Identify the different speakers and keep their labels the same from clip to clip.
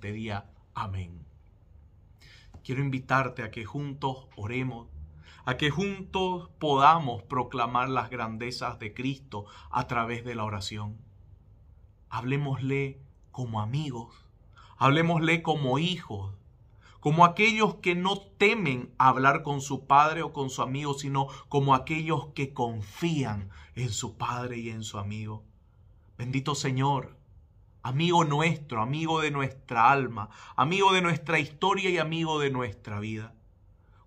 Speaker 1: día. Amén. Quiero invitarte a que juntos oremos, a que juntos podamos proclamar las grandezas de Cristo a través de la oración. Hablemosle como amigos, hablemosle como hijos, como aquellos que no temen hablar con su padre o con su amigo, sino como aquellos que confían en su padre y en su amigo. Bendito Señor, amigo nuestro, amigo de nuestra alma, amigo de nuestra historia y amigo de nuestra vida.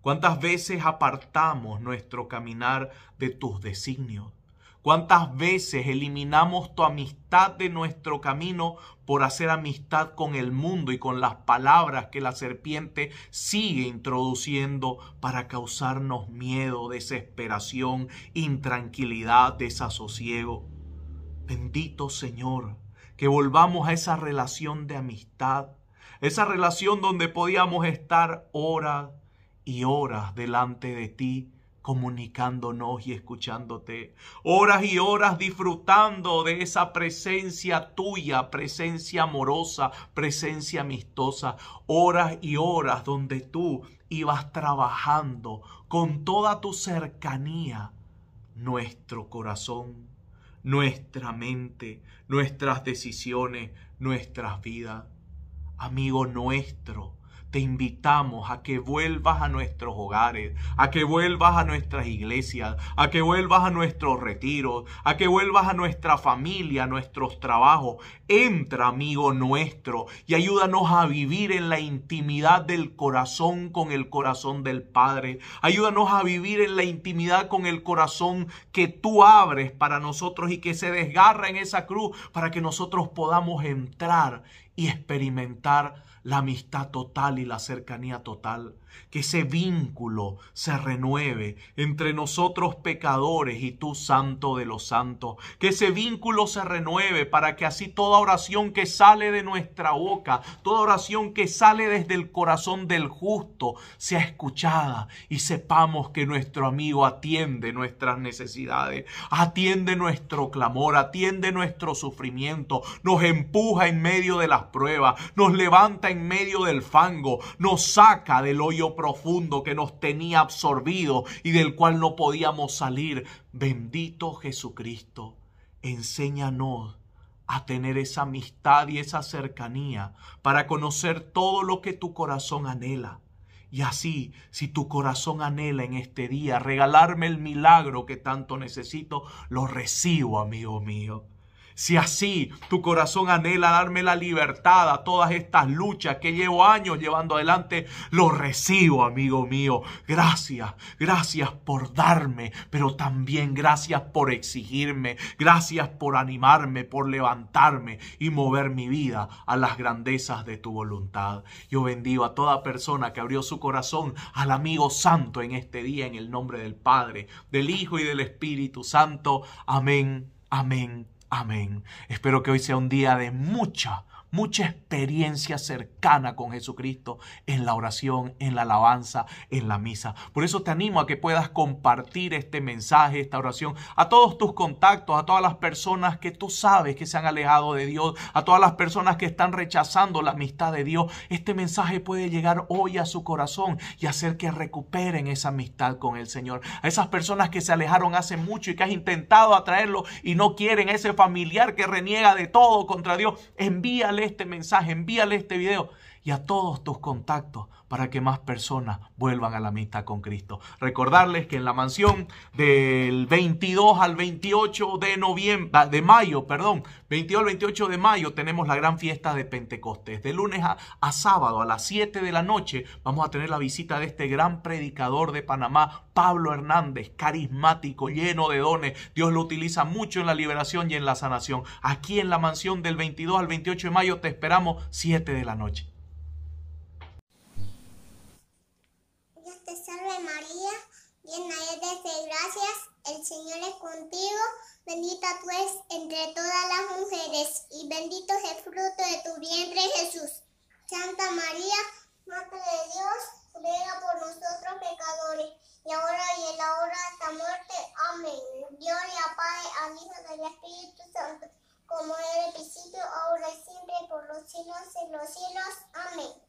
Speaker 1: ¿Cuántas veces apartamos nuestro caminar de tus designios? ¿Cuántas veces eliminamos tu amistad de nuestro camino por hacer amistad con el mundo y con las palabras que la serpiente sigue introduciendo para causarnos miedo, desesperación, intranquilidad, desasosiego? Bendito Señor, que volvamos a esa relación de amistad, esa relación donde podíamos estar horas y horas delante de ti comunicándonos y escuchándote, horas y horas disfrutando de esa presencia tuya, presencia amorosa, presencia amistosa, horas y horas donde tú ibas trabajando con toda tu cercanía nuestro corazón nuestra mente, nuestras decisiones, nuestras vidas. Amigo nuestro, te invitamos a que vuelvas a nuestros hogares, a que vuelvas a nuestras iglesias, a que vuelvas a nuestros retiros, a que vuelvas a nuestra familia, a nuestros trabajos. Entra, amigo nuestro, y ayúdanos a vivir en la intimidad del corazón con el corazón del Padre. Ayúdanos a vivir en la intimidad con el corazón que tú abres para nosotros y que se desgarra en esa cruz para que nosotros podamos entrar y experimentar la amistad total y la cercanía total, que ese vínculo se renueve entre nosotros pecadores y tú santo de los santos, que ese vínculo se renueve para que así toda oración que sale de nuestra boca, toda oración que sale desde el corazón del justo, sea escuchada y sepamos que nuestro amigo atiende nuestras necesidades, atiende nuestro clamor, atiende nuestro sufrimiento, nos empuja en medio de las pruebas, nos levanta en medio del fango, nos saca del hoyo profundo que nos tenía absorbido y del cual no podíamos salir. Bendito Jesucristo, enséñanos a tener esa amistad y esa cercanía para conocer todo lo que tu corazón anhela. Y así, si tu corazón anhela en este día regalarme el milagro que tanto necesito, lo recibo, amigo mío. Si así tu corazón anhela darme la libertad a todas estas luchas que llevo años llevando adelante, lo recibo, amigo mío. Gracias, gracias por darme, pero también gracias por exigirme, gracias por animarme, por levantarme y mover mi vida a las grandezas de tu voluntad. Yo bendigo a toda persona que abrió su corazón al amigo santo en este día, en el nombre del Padre, del Hijo y del Espíritu Santo. Amén, amén Amén. Espero que hoy sea un día de mucha mucha experiencia cercana con Jesucristo en la oración, en la alabanza, en la misa. Por eso te animo a que puedas compartir este mensaje, esta oración, a todos tus contactos, a todas las personas que tú sabes que se han alejado de Dios, a todas las personas que están rechazando la amistad de Dios. Este mensaje puede llegar hoy a su corazón y hacer que recuperen esa amistad con el Señor. A esas personas que se alejaron hace mucho y que has intentado atraerlo y no quieren, ese familiar que reniega de todo contra Dios, envíale este mensaje, envíale este video y a todos tus contactos para que más personas vuelvan a la amistad con Cristo. Recordarles que en la mansión del 22 al 28 de noviembre, ah, de mayo, perdón, 22 al 28 de mayo tenemos la gran fiesta de Pentecostés. De lunes a sábado a las 7 de la noche vamos a tener la visita de este gran predicador de Panamá, Pablo Hernández, carismático, lleno de dones. Dios lo utiliza mucho en la liberación y en la sanación. Aquí en la mansión del 22 al 28 de mayo te esperamos 7 de la noche.
Speaker 2: Llena eres de gracias. El Señor es contigo. Bendita tú eres entre todas las mujeres y bendito es el fruto de tu vientre, Jesús. Santa María, Madre de Dios, ruega por nosotros pecadores, y ahora y en la hora de esta muerte. Amén. Gloria, Padre, al Hijo del Espíritu Santo, como en el principio, ahora y siempre, por los siglos de los siglos. Amén.